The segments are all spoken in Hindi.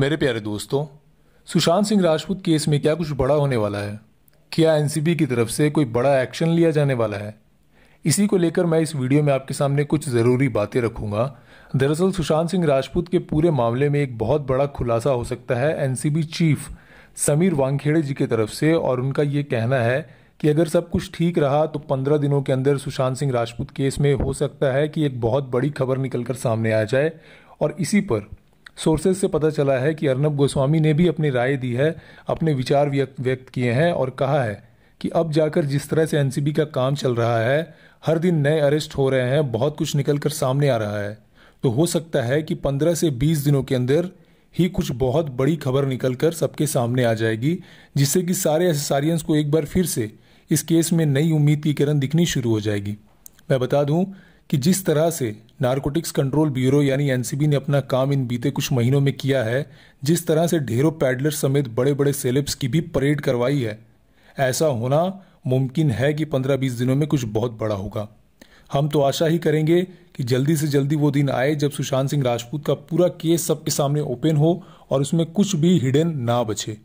मेरे प्यारे दोस्तों सुशांत सिंह राजपूत केस में क्या कुछ बड़ा होने वाला है क्या एनसीबी की तरफ से कोई बड़ा एक्शन लिया जाने वाला है इसी को लेकर मैं इस वीडियो में आपके सामने कुछ ज़रूरी बातें रखूंगा दरअसल सुशांत सिंह राजपूत के पूरे मामले में एक बहुत बड़ा खुलासा हो सकता है एनसीबी चीफ समीर वांगखेड़े जी की तरफ से और उनका ये कहना है कि अगर सब कुछ ठीक रहा तो पंद्रह दिनों के अंदर सुशांत सिंह राजपूत केस में हो सकता है कि एक बहुत बड़ी खबर निकलकर सामने आ जाए और इसी पर सोर्सेज से पता चला है कि अर्नब गोस्वामी ने भी अपनी राय दी है अपने विचार व्यक्त किए हैं और कहा है कि अब जाकर जिस तरह से एनसीबी का काम चल रहा है हर दिन नए अरेस्ट हो रहे हैं बहुत कुछ निकल कर सामने आ रहा है तो हो सकता है कि पंद्रह से बीस दिनों के अंदर ही कुछ बहुत बड़ी खबर निकल कर सबके सामने आ जाएगी जिससे कि सारे एसेसारियंस को एक बार फिर से इस केस में नई उम्मीद की किरण दिखनी शुरू हो जाएगी मैं बता दूं कि जिस तरह से नारकोटिक्स कंट्रोल ब्यूरो यानी एनसीबी ने अपना काम इन बीते कुछ महीनों में किया है जिस तरह से ढेरों पैडलर समेत बड़े बड़े सेलेब्स की भी परेड करवाई है ऐसा होना मुमकिन है कि पंद्रह बीस दिनों में कुछ बहुत बड़ा होगा हम तो आशा ही करेंगे कि जल्दी से जल्दी वो दिन आए जब सुशांत सिंह राजपूत का पूरा केस सबके सामने ओपन हो और उसमें कुछ भी हिडन ना बचे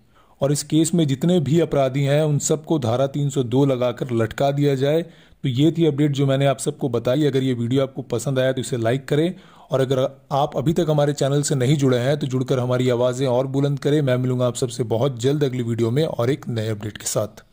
और इस केस में जितने भी अपराधी हैं उन सबको धारा 302 लगाकर लटका दिया जाए तो ये थी अपडेट जो मैंने आप सबको बताई अगर ये वीडियो आपको पसंद आया तो इसे लाइक करें और अगर आप अभी तक हमारे चैनल से नहीं जुड़े हैं तो जुड़कर हमारी आवाज़ें और बुलंद करें मैं मिलूंगा आप सबसे बहुत जल्द अगली वीडियो में और एक नए अपडेट के साथ